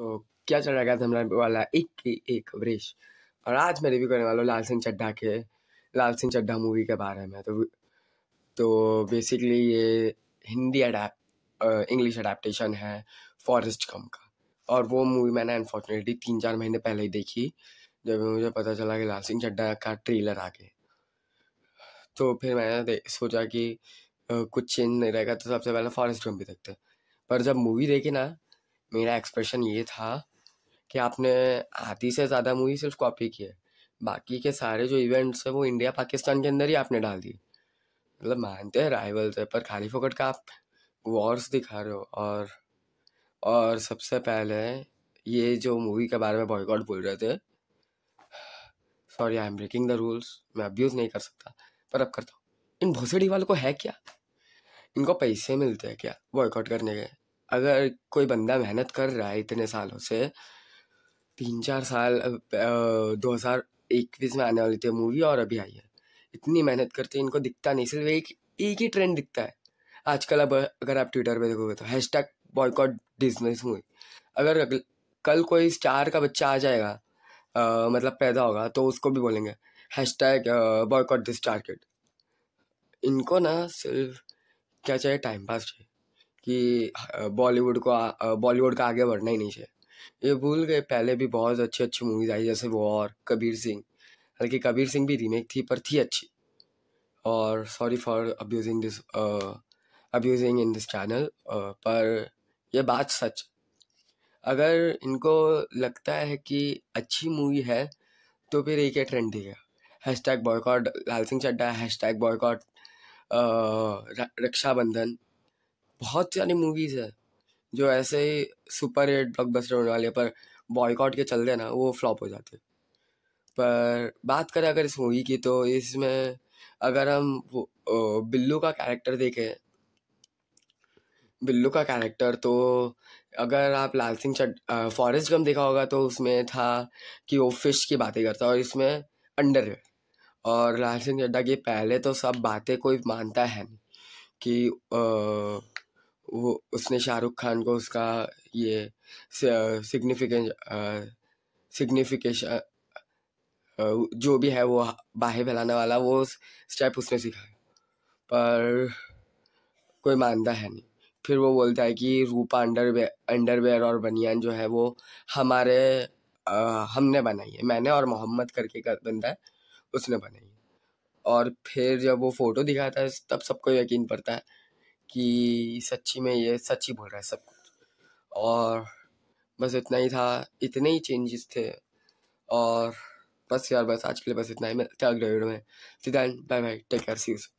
तो क्या चल रहा है वाला एक की एक वृक्ष और आज मैं रिव्यू करने वाला हूँ लाल सिंह चड्ढा के लाल सिंह चड्ढा मूवी के बारे में तो तो बेसिकली ये हिंदी इंग्लिश अडेप्टशन है फॉरेस्ट कम का और वो मूवी मैंने अनफॉर्चुनेटली तीन चार महीने पहले ही देखी जब मुझे पता चला कि लाल सिंह चड्ढा का ट्रेलर आ गया तो फिर मैंने सोचा कि कुछ चेंज नहीं रहेगा तो सबसे पहले फॉरेस्ट कम भी देखते पर जब मूवी देखी ना मेरा एक्सप्रेशन ये था कि आपने आधी से ज़्यादा मूवी सिर्फ कॉपी की है बाकी के सारे जो इवेंट्स हैं वो इंडिया पाकिस्तान के अंदर ही आपने डाल दिए मतलब मानते हैं राइवल्स है पर खाली फोकट का आप वॉर्स दिखा रहे हो और और सबसे पहले ये जो मूवी के बारे में बॉयकॉट बोल रहे थे sorry I am breaking the rules मैं अब्यूज़ नहीं कर सकता पर अब करता हूँ इन भोसड़ी वालों को है क्या इनको पैसे मिलते हैं क्या बॉयकॉट करने के अगर कोई बंदा मेहनत कर रहा है इतने सालों से तीन चार साल दो हज़ार इक्कीस में आने वाली थी मूवी और अभी आई है इतनी मेहनत करते इनको दिखता नहीं सिर्फ एक एक ही ट्रेंड दिखता है आजकल अब अगर आप ट्विटर पे देखोगे तो hashtag boycott Disney's movie अगर कल कोई स्टार का बच्चा आ जाएगा आ, मतलब पैदा होगा तो उसको भी बोलेंगे hashtag boycott this target इनको ना सिर्फ क्या चाहिए टाइम पास चाहिए कि बॉलीवुड को बॉलीवुड का आगे बढ़ना ही नहीं चाहिए ये भूल गए पहले भी बहुत अच्छी अच्छी मूवीज़ आई जैसे वॉर कबीर सिंह हालांकि कबीर सिंह भी रीमेक थी पर थी अच्छी और sorry for abusing this abusing in this channel पर यह बात सच अगर इनको लगता है कि अच्छी मूवी है तो फिर एक ही ट्रेंड दिखेगा hashtag boycott Laal Singh Chaddha hashtag boycott Raksha Bandhan बहुत सारी मूवीज़ है जो ऐसे ही सुपर हिट बस्टर होने वाले पर बॉयकॉट के चलते ना वो फ्लॉप हो जाते पर बात करें अगर इस मूवी की तो इसमें अगर हम बिल्लू का कैरेक्टर देखें बिल्लू का कैरेक्टर तो अगर आप लाल सिंह चड फॉरेस्ट गम देखा होगा तो उसमें था कि वो फिश की बातें करता और इसमें अंडर और लाल सिंह चड्डा की पहले तो सब बातें कोई मानता है नहीं कि आ, वो उसने शाहरुख खान को उसका ये सिग्निफिकेंट सिग्निफिकेशन जो भी है वो बाहें फैलाने वाला वो स्टेप उसने सिखाया पर कोई मानता है नहीं फिर वो बोलता है कि रूपा अंडरवे अंडरवेयर और बनियान जो है वो हमारे आ, हमने बनाई है मैंने और मोहम्मद करके कर बंदा है उसने बनाई है और फिर जब वो फ़ोटो दिखाता है तब सबको यकीन पड़ता है कि सच्ची में ये सच्ची बोल रहा है सब कुछ और बस इतना ही था इतने ही चेंजेस थे और बस यार बस आज के लिए बस इतना ही मिलते अगले वीडियो में bye bye take care seize